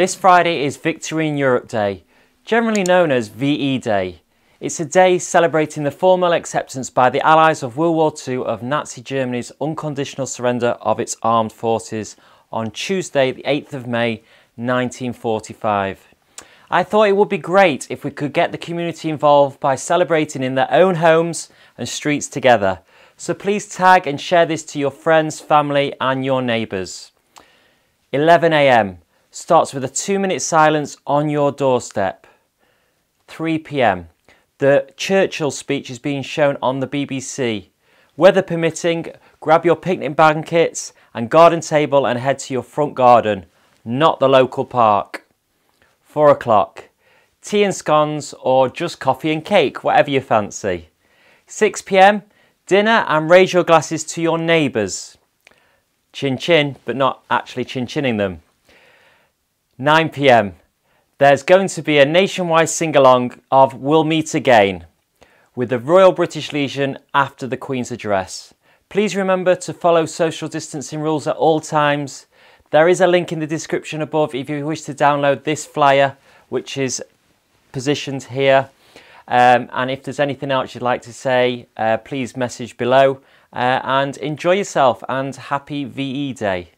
This Friday is Victory in Europe Day, generally known as VE Day. It's a day celebrating the formal acceptance by the Allies of World War II of Nazi Germany's unconditional surrender of its armed forces on Tuesday, the 8th of May, 1945. I thought it would be great if we could get the community involved by celebrating in their own homes and streets together. So please tag and share this to your friends, family and your neighbours. 11am starts with a two minute silence on your doorstep. 3 pm. The Churchill speech is being shown on the BBC. Weather permitting, grab your picnic blankets and garden table and head to your front garden, not the local park. 4 o'clock. Tea and scones or just coffee and cake, whatever you fancy. 6 pm. Dinner and raise your glasses to your neighbours. Chin chin, but not actually chin chinning them. 9 pm, there's going to be a nationwide sing along of We'll Meet Again with the Royal British Legion after the Queen's address. Please remember to follow social distancing rules at all times. There is a link in the description above if you wish to download this flyer, which is positioned here. Um, and if there's anything else you'd like to say, uh, please message below. Uh, and enjoy yourself and happy VE Day.